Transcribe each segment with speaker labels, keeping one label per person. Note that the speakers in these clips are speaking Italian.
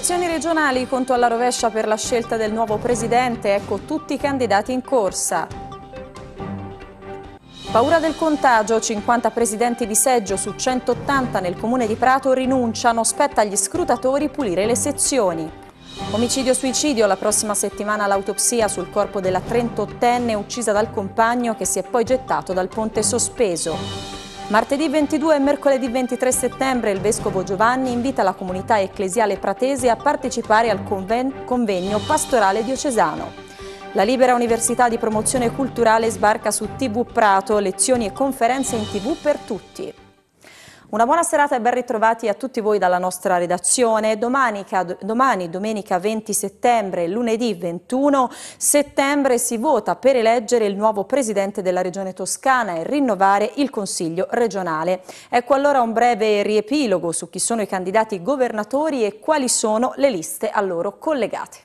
Speaker 1: Elezioni regionali, conto alla rovescia per la scelta del nuovo presidente, ecco tutti i candidati in corsa. Paura del contagio, 50 presidenti di seggio su 180 nel comune di Prato rinunciano, spetta agli scrutatori pulire le sezioni. Omicidio-suicidio, la prossima settimana l'autopsia sul corpo della 38enne uccisa dal compagno che si è poi gettato dal ponte sospeso. Martedì 22 e mercoledì 23 settembre il Vescovo Giovanni invita la comunità ecclesiale pratese a partecipare al conven convegno pastorale diocesano. La Libera Università di Promozione Culturale sbarca su TV Prato, lezioni e conferenze in TV per tutti. Una buona serata e ben ritrovati a tutti voi dalla nostra redazione. Domani, domani, domenica 20 settembre, lunedì 21 settembre, si vota per eleggere il nuovo presidente della Regione Toscana e rinnovare il Consiglio regionale. Ecco allora un breve riepilogo su chi sono i candidati governatori e quali sono le liste a
Speaker 2: loro collegate.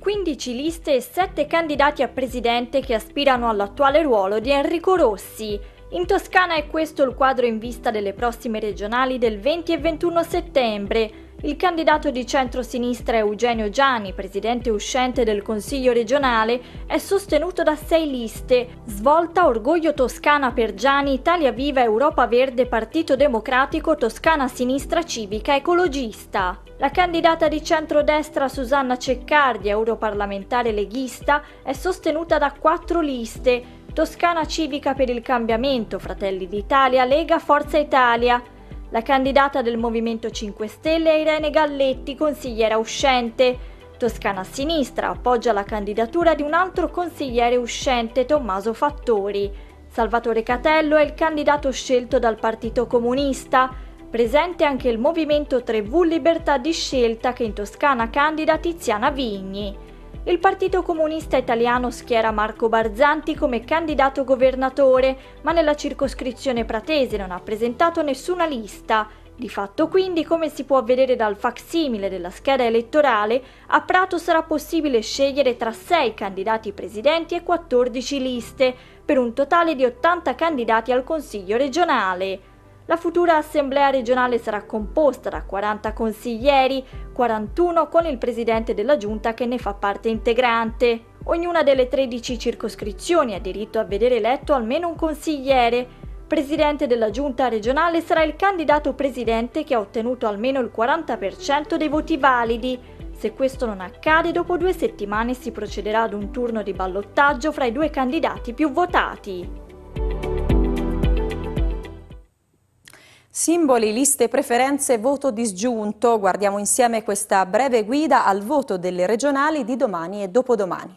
Speaker 2: 15 liste e 7 candidati a presidente che aspirano all'attuale ruolo di Enrico Rossi. In Toscana è questo il quadro in vista delle prossime regionali del 20 e 21 settembre. Il candidato di centro-sinistra Eugenio Gianni, presidente uscente del Consiglio regionale, è sostenuto da sei liste. Svolta Orgoglio Toscana per Gianni, Italia Viva, Europa Verde, Partito Democratico, Toscana Sinistra Civica Ecologista. La candidata di centrodestra Susanna Ceccardi, europarlamentare leghista, è sostenuta da quattro liste. Toscana Civica per il Cambiamento, Fratelli d'Italia, Lega Forza Italia. La candidata del Movimento 5 Stelle è Irene Galletti, consigliera uscente. Toscana Sinistra appoggia la candidatura di un altro consigliere uscente, Tommaso Fattori. Salvatore Catello è il candidato scelto dal Partito Comunista. Presente anche il Movimento 3V Libertà di Scelta che in Toscana candida Tiziana Vigni. Il Partito Comunista Italiano schiera Marco Barzanti come candidato governatore, ma nella circoscrizione pratese non ha presentato nessuna lista. Di fatto quindi, come si può vedere dal facsimile della scheda elettorale, a Prato sarà possibile scegliere tra 6 candidati presidenti e 14 liste, per un totale di 80 candidati al Consiglio regionale. La futura assemblea regionale sarà composta da 40 consiglieri, 41 con il presidente della giunta che ne fa parte integrante. Ognuna delle 13 circoscrizioni ha diritto a vedere eletto almeno un consigliere. Presidente della giunta regionale sarà il candidato presidente che ha ottenuto almeno il 40% dei voti validi. Se questo non accade, dopo due settimane si procederà ad un turno di ballottaggio fra i due candidati più votati.
Speaker 1: Simboli, liste, preferenze, voto disgiunto. Guardiamo insieme questa breve guida al voto delle regionali di domani e dopodomani.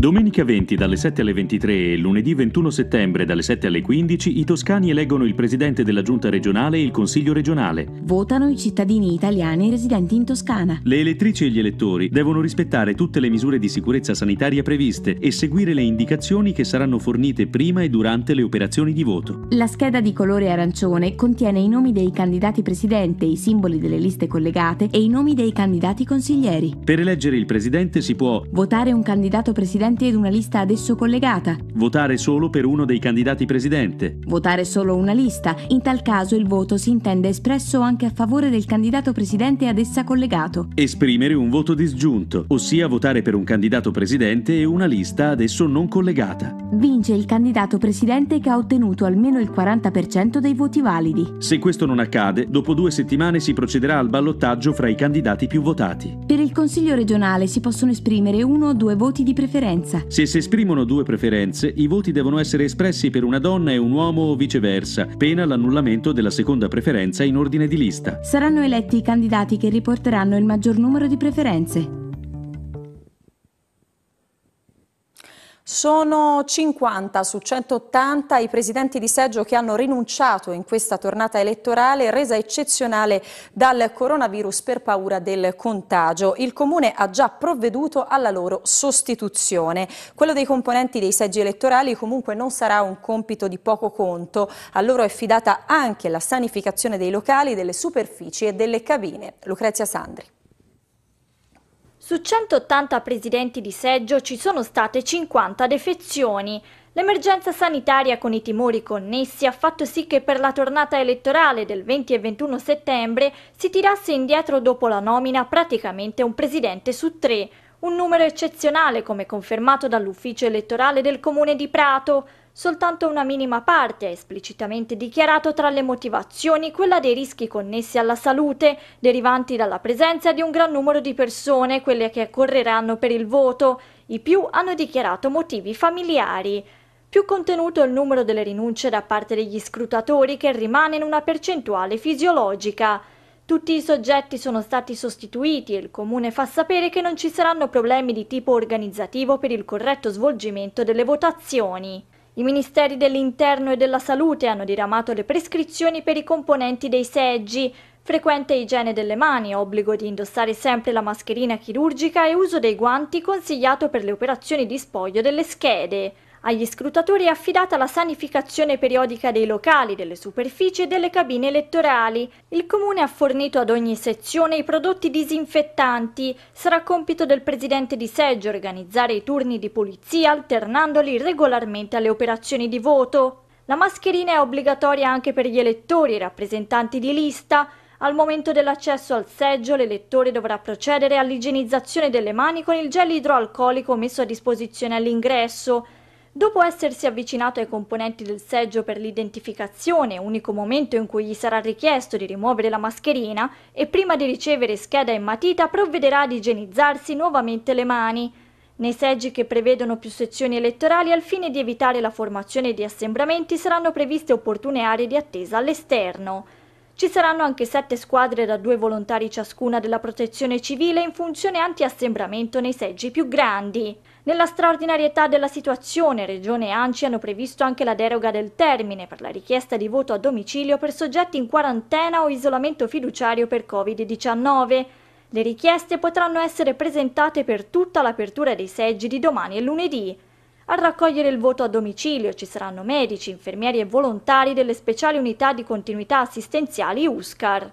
Speaker 3: Domenica 20 dalle 7 alle 23 e lunedì 21 settembre dalle 7 alle 15 i toscani eleggono il presidente della giunta regionale e il consiglio regionale.
Speaker 4: Votano i cittadini italiani residenti in Toscana.
Speaker 3: Le elettrici e gli elettori devono rispettare tutte le misure di sicurezza sanitaria previste e seguire le indicazioni che saranno fornite prima e durante le operazioni di voto.
Speaker 4: La scheda di colore arancione contiene i nomi dei candidati presidente, i simboli delle liste collegate e i nomi dei candidati consiglieri.
Speaker 3: Per eleggere il presidente si può
Speaker 4: votare un candidato presidente presidente ed una lista ad esso collegata.
Speaker 3: Votare solo per uno dei candidati presidente.
Speaker 4: Votare solo una lista. In tal caso il voto si intende espresso anche a favore del candidato presidente ad essa collegato.
Speaker 3: Esprimere un voto disgiunto, ossia votare per un candidato presidente e una lista ad esso non collegata.
Speaker 4: Vince il candidato presidente che ha ottenuto almeno il 40% dei voti validi.
Speaker 3: Se questo non accade, dopo due settimane si procederà al ballottaggio fra i candidati più votati.
Speaker 4: Per il Consiglio regionale si possono esprimere uno o due voti di preferenza preferenza.
Speaker 3: Se si esprimono due preferenze, i voti devono essere espressi per una donna e un uomo o viceversa, pena l'annullamento della seconda preferenza in ordine di lista.
Speaker 4: Saranno eletti i candidati che riporteranno il maggior numero di preferenze.
Speaker 1: Sono 50 su 180 i presidenti di seggio che hanno rinunciato in questa tornata elettorale resa eccezionale dal coronavirus per paura del contagio. Il Comune ha già provveduto alla loro sostituzione. Quello dei componenti dei seggi elettorali comunque non sarà un compito di poco conto. A loro è fidata anche la sanificazione dei locali, delle superfici e delle cabine.
Speaker 2: Lucrezia Sandri. Su 180 presidenti di seggio ci sono state 50 defezioni. L'emergenza sanitaria con i timori connessi ha fatto sì che per la tornata elettorale del 20 e 21 settembre si tirasse indietro dopo la nomina praticamente un presidente su tre, un numero eccezionale come confermato dall'ufficio elettorale del comune di Prato soltanto una minima parte ha esplicitamente dichiarato tra le motivazioni quella dei rischi connessi alla salute, derivanti dalla presenza di un gran numero di persone, quelle che accorreranno per il voto. I più hanno dichiarato motivi familiari. Più contenuto il numero delle rinunce da parte degli scrutatori che rimane in una percentuale fisiologica. Tutti i soggetti sono stati sostituiti e il Comune fa sapere che non ci saranno problemi di tipo organizzativo per il corretto svolgimento delle votazioni. I ministeri dell'Interno e della Salute hanno diramato le prescrizioni per i componenti dei seggi, frequente igiene delle mani, obbligo di indossare sempre la mascherina chirurgica e uso dei guanti consigliato per le operazioni di spoglio delle schede. Agli scrutatori è affidata la sanificazione periodica dei locali, delle superfici e delle cabine elettorali. Il Comune ha fornito ad ogni sezione i prodotti disinfettanti. Sarà compito del Presidente di Seggio organizzare i turni di pulizia alternandoli regolarmente alle operazioni di voto. La mascherina è obbligatoria anche per gli elettori e rappresentanti di lista. Al momento dell'accesso al seggio l'elettore dovrà procedere all'igienizzazione delle mani con il gel idroalcolico messo a disposizione all'ingresso. Dopo essersi avvicinato ai componenti del seggio per l'identificazione, unico momento in cui gli sarà richiesto di rimuovere la mascherina, e prima di ricevere scheda e matita provvederà ad igienizzarsi nuovamente le mani. Nei seggi che prevedono più sezioni elettorali al fine di evitare la formazione di assembramenti saranno previste opportune aree di attesa all'esterno. Ci saranno anche sette squadre da due volontari ciascuna della protezione civile in funzione anti-assembramento nei seggi più grandi. Nella straordinarietà della situazione, Regione e Anci hanno previsto anche la deroga del termine per la richiesta di voto a domicilio per soggetti in quarantena o isolamento fiduciario per Covid-19. Le richieste potranno essere presentate per tutta l'apertura dei seggi di domani e lunedì a raccogliere il voto a domicilio. Ci saranno medici, infermieri e volontari delle speciali unità di continuità assistenziali USCAR.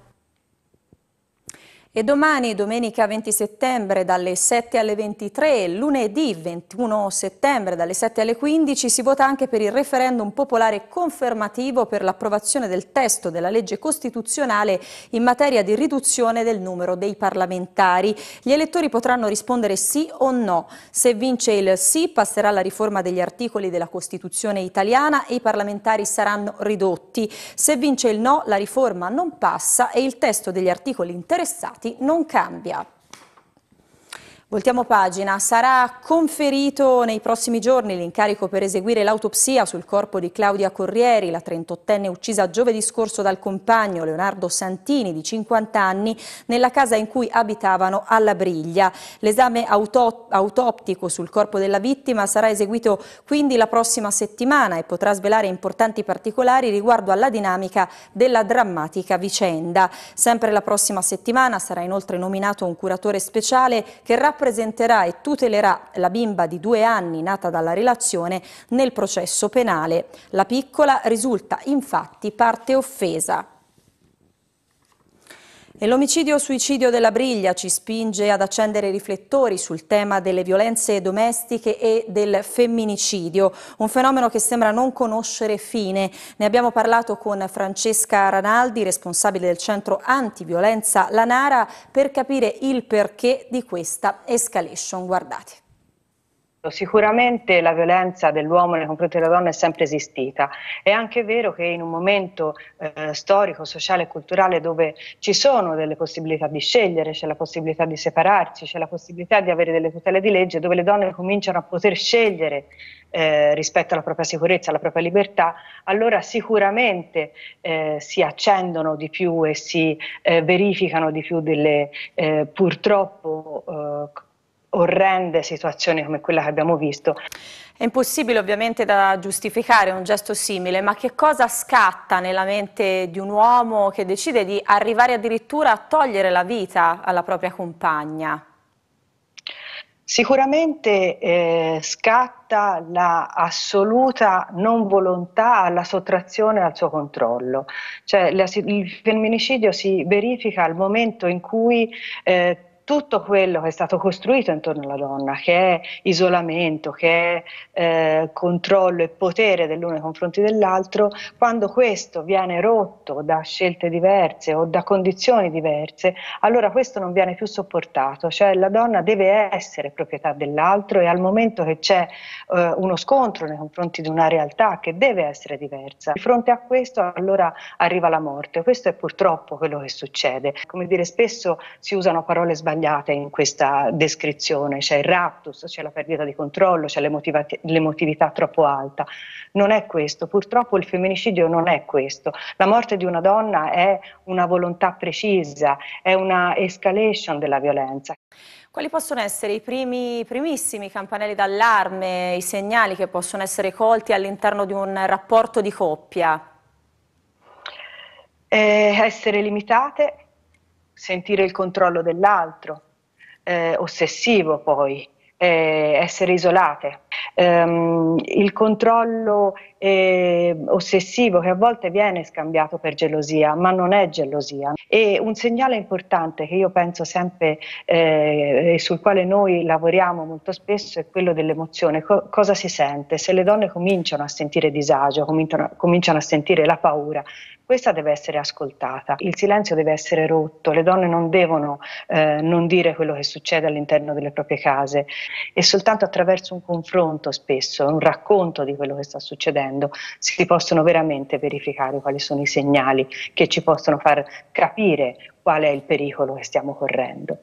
Speaker 1: E domani, domenica 20 settembre, dalle 7 alle 23, lunedì 21 settembre, dalle 7 alle 15, si vota anche per il referendum popolare confermativo per l'approvazione del testo della legge costituzionale in materia di riduzione del numero dei parlamentari. Gli elettori potranno rispondere sì o no. Se vince il sì, passerà la riforma degli articoli della Costituzione italiana e i parlamentari saranno ridotti. Se vince il no, la riforma non passa e il testo degli articoli interessati non cambia Voltiamo pagina. Sarà conferito nei prossimi giorni l'incarico per eseguire l'autopsia sul corpo di Claudia Corrieri, la 38enne uccisa giovedì scorso dal compagno Leonardo Santini, di 50 anni, nella casa in cui abitavano alla Briglia. L'esame auto autoptico sul corpo della vittima sarà eseguito quindi la prossima settimana e potrà svelare importanti particolari riguardo alla dinamica della drammatica vicenda. Sempre la prossima settimana sarà inoltre nominato un curatore speciale che rappresenta rappresenterà e tutelerà la bimba di due anni nata dalla relazione nel processo penale. La piccola risulta infatti parte offesa. E l'omicidio-suicidio della Briglia ci spinge ad accendere i riflettori sul tema delle violenze domestiche e del femminicidio, un fenomeno che sembra non conoscere fine. Ne abbiamo parlato con Francesca Ranaldi, responsabile del centro antiviolenza Lanara, per capire il perché di questa escalation. Guardate.
Speaker 5: Certo, sicuramente la violenza dell'uomo nei confronti della donna è sempre esistita. È anche vero che in un momento eh, storico, sociale e culturale dove ci sono delle possibilità di scegliere, c'è la possibilità di separarsi, c'è la possibilità di avere delle tutele di legge, dove le donne cominciano a poter scegliere eh, rispetto alla propria sicurezza, alla propria libertà, allora sicuramente eh, si accendono di più e si eh, verificano di più delle eh, purtroppo eh, orrende situazioni come quella che abbiamo visto.
Speaker 1: È impossibile ovviamente da giustificare un gesto simile, ma che cosa scatta nella mente di un uomo che decide di arrivare addirittura a togliere la vita alla propria compagna?
Speaker 5: Sicuramente eh, scatta la non volontà alla sottrazione al suo controllo, cioè la, il femminicidio si verifica al momento in cui eh, tutto quello che è stato costruito intorno alla donna, che è isolamento, che è eh, controllo e potere dell'uno nei confronti dell'altro, quando questo viene rotto da scelte diverse o da condizioni diverse, allora questo non viene più sopportato, cioè la donna deve essere proprietà dell'altro e al momento che c'è eh, uno scontro nei confronti di una realtà che deve essere diversa, di fronte a questo allora arriva la morte, questo è purtroppo quello che succede. Come dire, spesso si usano parole sbagliate sbagliate in questa descrizione, c'è il raptus, c'è la perdita di controllo, c'è l'emotività, l'emotività troppo alta. Non è questo, purtroppo il femminicidio non è questo. La morte di una donna è una volontà precisa, è una escalation della violenza.
Speaker 1: Quali possono essere i primi, primissimi campanelli d'allarme, i segnali che possono essere colti all'interno di un rapporto di coppia? Eh, essere limitate
Speaker 5: sentire il controllo dell'altro, eh, ossessivo poi, eh, essere isolate. Um, il controllo eh, ossessivo che a volte viene scambiato per gelosia, ma non è gelosia. E un segnale importante che io penso sempre eh, e sul quale noi lavoriamo molto spesso è quello dell'emozione. Co- cosa si sente? Se le donne cominciano a sentire disagio, cominciano, cominciano a sentire la paura, questa deve essere ascoltata, il silenzio deve essere rotto, le donne non devono eh, non dire quello che succede all'interno delle proprie case e soltanto attraverso un confronto spesso, un racconto di quello che sta succedendo facendo, si possono veramente verificare quali sono i segnali che ci possono far capire qual è il pericolo che stiamo correndo.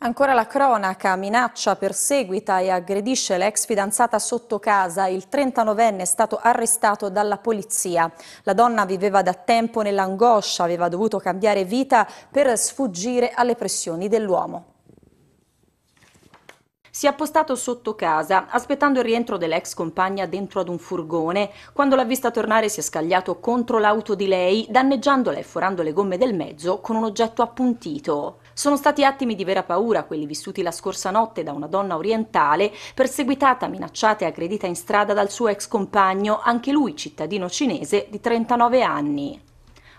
Speaker 1: Ancora la cronaca minaccia, perseguita e aggredisce l'ex fidanzata sotto casa. Il 39enne è stato arrestato dalla polizia. La donna viveva da tempo nell'angoscia, aveva dovuto cambiare vita per sfuggire alle pressioni dell'uomo. Si è appostato sotto casa, aspettando il rientro dell'ex compagna dentro ad un furgone. Quando l'ha vista tornare si è scagliato contro l'auto di lei, danneggiandola e forando le gomme del mezzo con un oggetto appuntito. Sono stati attimi di vera paura quelli vissuti la scorsa notte da una donna orientale, perseguitata, minacciata e aggredita in strada dal suo ex compagno, anche lui cittadino cinese di 39 anni.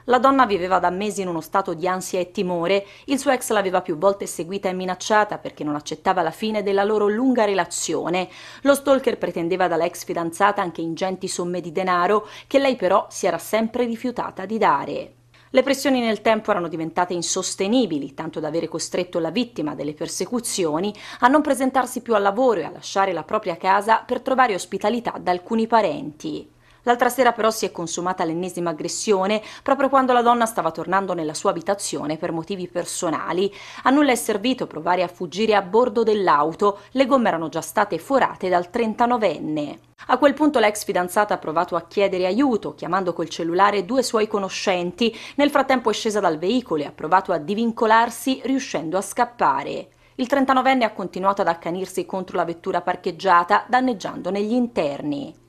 Speaker 1: La donna viveva da mesi in uno stato di ansia e timore, il suo ex l'aveva più volte seguita e minacciata perché non accettava la fine della loro lunga relazione. Lo stalker pretendeva dall'ex fidanzata anche ingenti somme di denaro che lei però si era sempre rifiutata di dare. Le pressioni nel tempo erano diventate insostenibili, tanto da avere costretto la vittima delle persecuzioni a non presentarsi più al lavoro e a lasciare la propria casa per trovare ospitalità da alcuni parenti. L'altra sera però si è consumata l'ennesima aggressione proprio quando la donna stava tornando nella sua abitazione per motivi personali. A nulla è servito provare a fuggire a bordo dell'auto, le gomme erano già state forate dal 39enne. A quel punto l'ex fidanzata ha provato a chiedere aiuto, chiamando col cellulare due suoi conoscenti. Nel frattempo è scesa dal veicolo e ha provato a divincolarsi, riuscendo a scappare. Il 39enne ha continuato ad accanirsi contro la vettura parcheggiata, danneggiandone gli interni.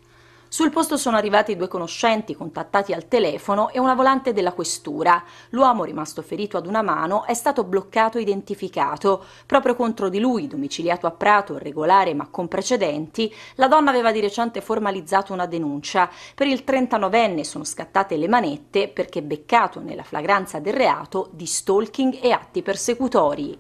Speaker 1: Sul posto sono arrivati due conoscenti contattati al telefono e una volante della questura. L'uomo rimasto ferito ad una mano è stato bloccato e identificato. Proprio contro di lui, domiciliato a Prato, regolare ma con precedenti, la donna aveva di recente formalizzato una denuncia. Per il 39enne sono scattate le manette perché beccato nella flagranza del reato di stalking e atti persecutori.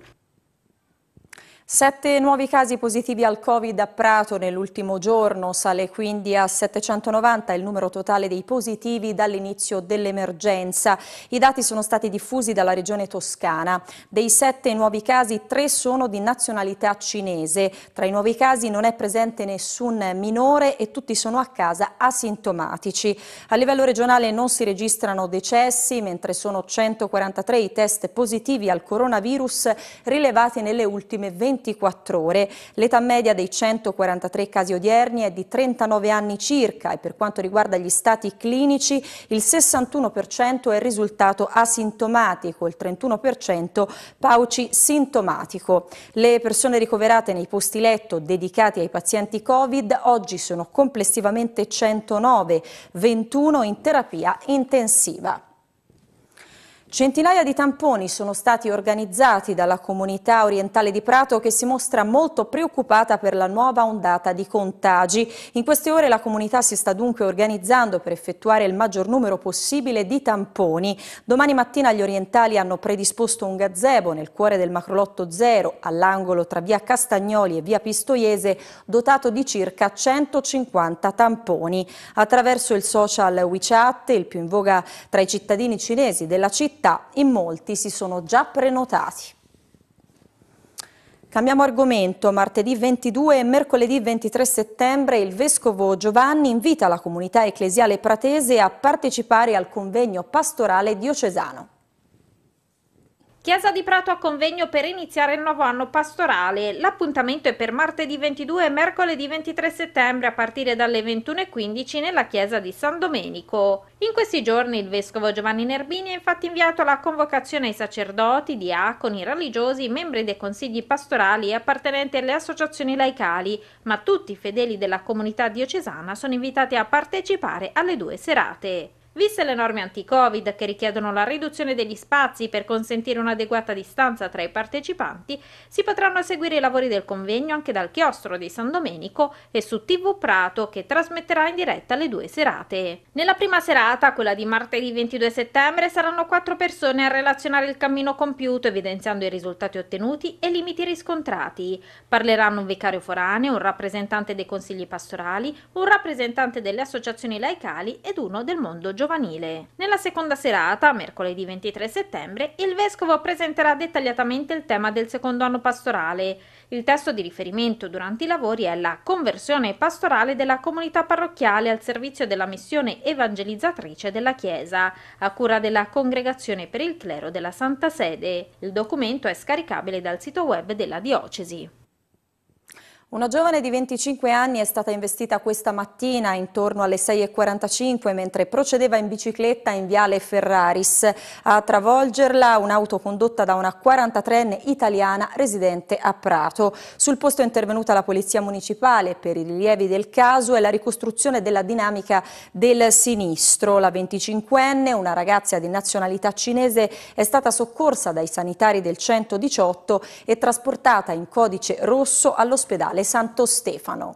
Speaker 1: Sette nuovi casi positivi al Covid a Prato nell'ultimo giorno, sale quindi a 790 il numero totale dei positivi dall'inizio dell'emergenza. I dati sono stati diffusi dalla regione toscana. Dei sette nuovi casi, tre sono di nazionalità cinese. Tra i nuovi casi non è presente nessun minore e tutti sono a casa asintomatici. A livello regionale non si registrano decessi, mentre sono 143 i test positivi al coronavirus rilevati nelle ultime 20 24 ore. L'età media dei 143 casi odierni è di 39 anni circa e per quanto riguarda gli stati clinici il 61% è risultato asintomatico, il 31% pauci sintomatico. Le persone ricoverate nei posti letto dedicati ai pazienti Covid oggi sono complessivamente 109, 21 in terapia intensiva. Centinaia di tamponi sono stati organizzati dalla comunità orientale di Prato che si mostra molto preoccupata per la nuova ondata di contagi. In queste ore la comunità si sta dunque organizzando per effettuare il maggior numero possibile di tamponi. Domani mattina gli orientali hanno predisposto un gazebo nel cuore del Macrolotto Zero, all'angolo tra via Castagnoli e via Pistoiese, dotato di circa 150 tamponi. Attraverso il social WeChat, il più in voga tra i cittadini cinesi della città, città in molti si sono già prenotati. Cambiamo argomento. Martedì 22 e mercoledì 23 settembre il Vescovo Giovanni invita la comunità ecclesiale pratese a partecipare al convegno pastorale diocesano.
Speaker 6: Chiesa di Prato a convegno per iniziare il nuovo anno pastorale. L'appuntamento è per martedì 22 e mercoledì 23 settembre a partire dalle 21.15 nella chiesa di San Domenico. In questi giorni il vescovo Giovanni Nerbini ha infatti inviato la convocazione ai sacerdoti, diaconi, religiosi, membri dei consigli pastorali e appartenenti alle associazioni laicali, ma tutti i fedeli della comunità diocesana sono invitati a partecipare alle due serate. Viste le norme anti-Covid che richiedono la riduzione degli spazi per consentire un'adeguata distanza tra i partecipanti, si potranno seguire i lavori del convegno anche dal chiostro di San Domenico e su TV Prato che trasmetterà in diretta le due serate. Nella prima serata, quella di martedì 22 settembre, saranno quattro persone a relazionare il cammino compiuto evidenziando i risultati ottenuti e i limiti riscontrati. Parleranno un vicario foraneo, un rappresentante dei consigli pastorali, un rappresentante delle associazioni laicali ed uno del mondo giovanile giovanile. Nella seconda serata, mercoledì 23 settembre, il vescovo presenterà dettagliatamente il tema del secondo anno pastorale. Il testo di riferimento durante i lavori è la conversione pastorale della comunità parrocchiale al servizio della missione evangelizzatrice della Chiesa, a cura della Congregazione per il Clero della Santa Sede. Il documento è scaricabile dal sito web della diocesi.
Speaker 1: Una giovane di 25 anni è stata investita questa mattina intorno alle 6.45 mentre procedeva in bicicletta in viale Ferraris. A travolgerla un'auto condotta da una 43enne italiana residente a Prato. Sul posto è intervenuta la Polizia Municipale per i rilievi del caso e la ricostruzione della dinamica del sinistro. La 25enne, una ragazza di nazionalità cinese, è stata soccorsa dai sanitari del 118 e trasportata in codice rosso all'ospedale Nazionale Santo Stefano.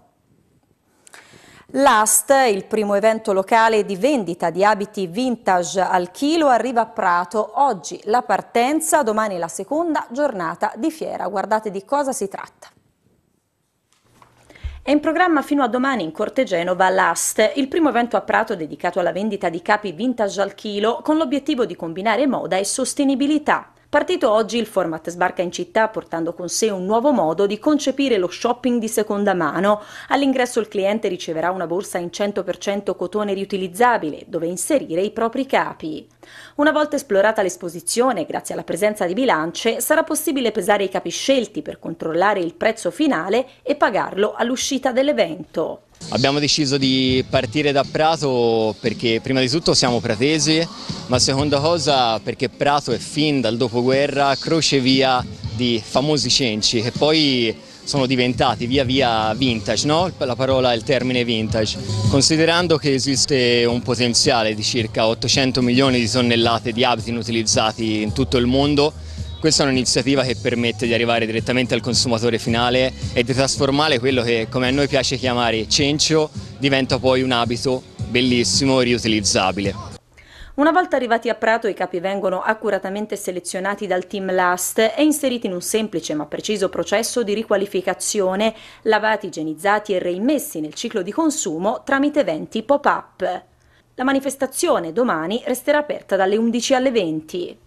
Speaker 1: L'AST, il primo evento locale di vendita di abiti vintage al chilo, arriva a Prato. Oggi la partenza, domani la seconda giornata di fiera. Guardate di cosa si tratta. È in programma fino a domani in Corte Genova l'AST, il primo evento a Prato dedicato alla vendita di capi vintage al chilo con l'obiettivo di combinare moda e sostenibilità. Partito oggi il format sbarca in città portando con sé un nuovo modo di concepire lo shopping di seconda mano. All'ingresso il cliente riceverà una borsa in 100% cotone riutilizzabile dove inserire i propri capi. Una volta esplorata l'esposizione, grazie alla presenza di bilance, sarà possibile pesare i capi scelti per controllare il prezzo finale e pagarlo all'uscita dell'evento.
Speaker 7: Abbiamo deciso di partire da Prato perché prima di tutto siamo pratesi, ma seconda cosa perché Prato è fin dal dopoguerra crocevia di famosi cenci che poi sono diventati via via vintage, no? la parola è il termine vintage, considerando che esiste un potenziale di circa 800 milioni di tonnellate di abiti inutilizzati in tutto il mondo, questa è un'iniziativa che permette di arrivare direttamente al consumatore finale e di trasformare quello che, come a noi piace chiamare cencio, diventa poi un abito bellissimo e riutilizzabile.
Speaker 1: Una volta arrivati a Prato i capi vengono accuratamente selezionati dal team LAST e inseriti in un semplice ma preciso processo di riqualificazione, lavati, igienizzati e reimmessi nel ciclo di consumo tramite eventi pop-up. La manifestazione domani resterà aperta dalle 11 alle 20.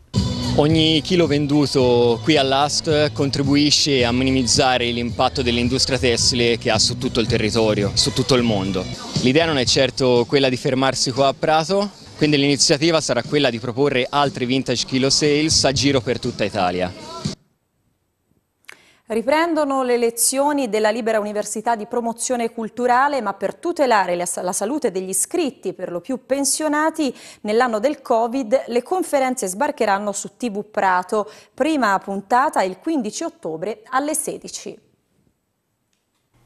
Speaker 7: Ogni chilo venduto qui all'AST contribuisce a minimizzare l'impatto dell'industria tessile che ha su tutto il territorio, su tutto il mondo. L'idea non è certo quella di fermarsi qua a Prato, quindi l'iniziativa sarà quella di proporre altri vintage kilo sales a giro per tutta Italia.
Speaker 1: Riprendono le lezioni della Libera Università di Promozione Culturale, ma per tutelare la salute degli iscritti, per lo più pensionati, nell'anno del Covid le conferenze sbarcheranno su TV Prato, prima puntata il 15 ottobre alle 16.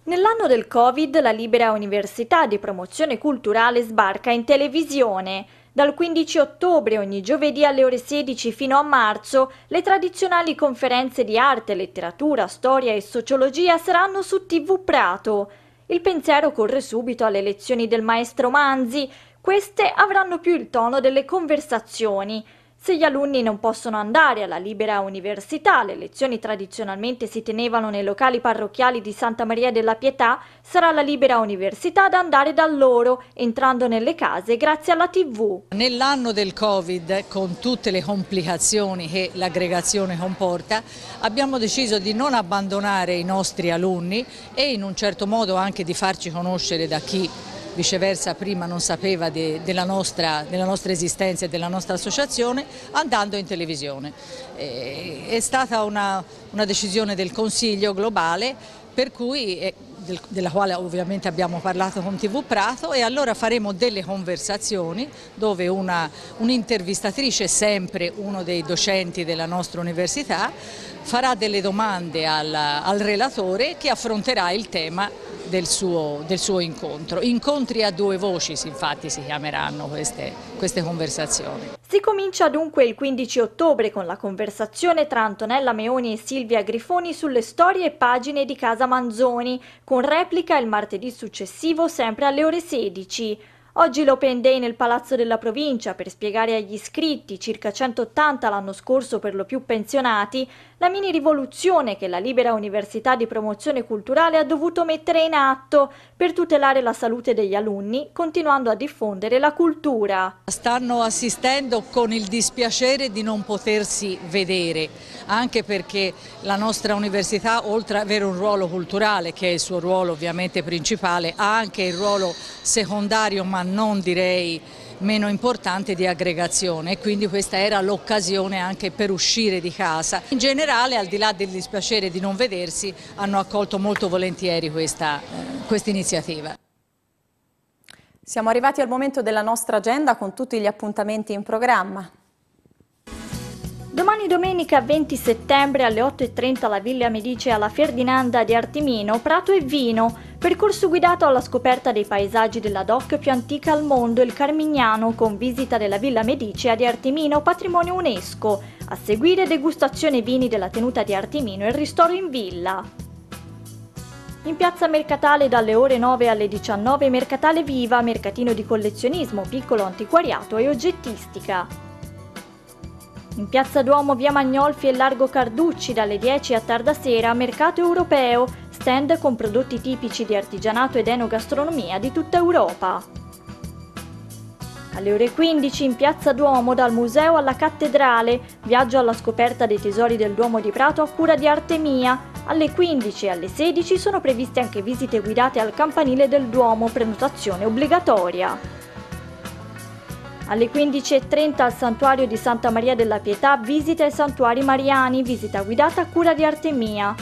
Speaker 2: Nell'anno del Covid la Libera Università di Promozione Culturale sbarca in televisione. Dal 15 ottobre ogni giovedì alle ore 16 fino a marzo le tradizionali conferenze di arte, letteratura, storia e sociologia saranno su TV Prato. Il pensiero corre subito alle lezioni del maestro Manzi, queste avranno più il tono delle conversazioni. Se gli alunni non possono andare alla libera università, le lezioni tradizionalmente si tenevano nei locali parrocchiali di Santa Maria della Pietà, sarà la libera università ad andare da loro, entrando nelle case grazie alla tv. Nell'anno del Covid, con tutte le complicazioni che
Speaker 8: l'aggregazione comporta, abbiamo deciso di non abbandonare i nostri alunni e in un certo modo anche di farci conoscere da chi viceversa prima non sapeva de, della, nostra, della, nostra, esistenza e della nostra associazione, andando in televisione. E, eh, è stata una, una, decisione del Consiglio globale per cui... È, eh, del, della quale ovviamente abbiamo parlato con TV Prato e allora faremo delle conversazioni dove un'intervistatrice, un sempre uno dei docenti della nostra università, farà delle domande al, al relatore che affronterà il tema del suo, del suo, incontro. Incontri a due voci infatti si chiameranno queste, queste conversazioni.
Speaker 2: Si comincia dunque il 15 ottobre con la conversazione tra Antonella Meoni e Silvia Grifoni sulle storie e pagine di Casa Manzoni, con replica il martedì successivo sempre alle ore 16. Oggi l'Open Day nel Palazzo della Provincia per spiegare agli iscritti, circa 180 l'anno scorso per lo più pensionati, la mini rivoluzione che la Libera Università di Promozione Culturale ha dovuto mettere in atto per tutelare la salute degli alunni, continuando a diffondere la cultura. Stanno assistendo con il dispiacere di non potersi
Speaker 8: vedere, anche perché la nostra università, oltre ad avere un ruolo culturale, che è il suo ruolo ovviamente principale, ha anche il ruolo secondario, ma non direi meno importante di aggregazione e quindi questa era l'occasione anche per uscire di casa. In generale al di là del dispiacere di non vedersi hanno accolto molto volentieri questa eh, quest iniziativa.
Speaker 1: Siamo arrivati al momento della
Speaker 2: nostra agenda con tutti gli appuntamenti in programma. Domani domenica 20 settembre alle 8.30 la Villa Medice alla Ferdinanda di Artimino, Prato e Vino. Percorso guidato alla scoperta dei paesaggi della DOC più antica al mondo, il Carmignano, con visita della Villa Medicea di Artimino, patrimonio UNESCO. A seguire degustazione vini della tenuta di Artimino e ristoro in villa. In piazza Mercatale dalle ore 9 alle 19 Mercatale Viva, mercatino di collezionismo, piccolo antiquariato e oggettistica. In piazza Duomo via Magnolfi e Largo Carducci dalle 10 a tarda sera mercato europeo, stand con prodotti tipici di artigianato ed enogastronomia di tutta Europa. Alle ore 15 in Piazza Duomo, dal museo alla cattedrale, viaggio alla scoperta dei tesori del Duomo di Prato a cura di Artemia. Alle 15 e alle 16 sono previste anche visite guidate al campanile del Duomo, prenotazione obbligatoria. Alle 15.30 al santuario di Santa Maria della Pietà visita ai santuari mariani, visita guidata a cura di Artemia.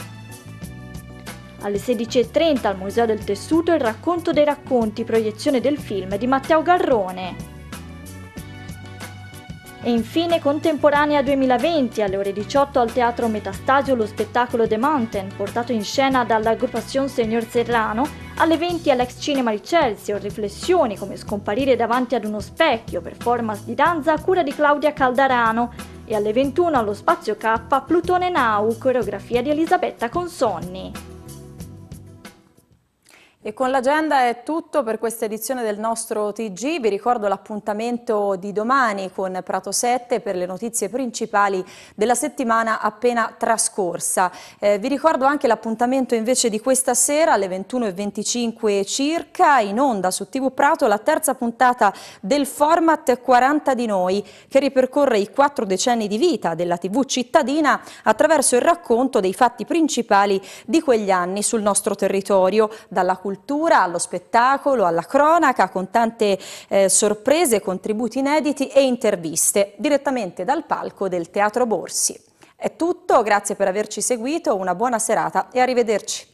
Speaker 2: Alle 16.30 al Museo del Tessuto il racconto dei racconti, proiezione del film di Matteo Garrone. E infine contemporanea 2020 alle ore 18 al Teatro Metastasio lo spettacolo The Mountain, portato in scena dalla Gruppazione Signor Serrano, alle 20 all'ex cinema di Chelsea, riflessioni come scomparire davanti ad uno specchio, performance di danza a cura di Claudia Caldarano, e alle 21 allo Spazio K Plutone Now, coreografia di Elisabetta Consonni. E con l'agenda è tutto per questa edizione del nostro TG. Vi
Speaker 1: ricordo l'appuntamento di domani con Prato 7 per le notizie principali della settimana appena trascorsa. Eh, vi ricordo anche l'appuntamento invece di questa sera alle 21.25 circa in onda su TV Prato la terza puntata del format 40 di noi che ripercorre i quattro decenni di vita della TV cittadina attraverso il racconto dei fatti principali di quegli anni sul nostro territorio, dalla cultura cultura, allo spettacolo, alla cronaca, con tante eh, sorprese, contributi inediti e interviste, direttamente dal palco del Teatro Borsi. È tutto, grazie per averci seguito, una buona serata e arrivederci.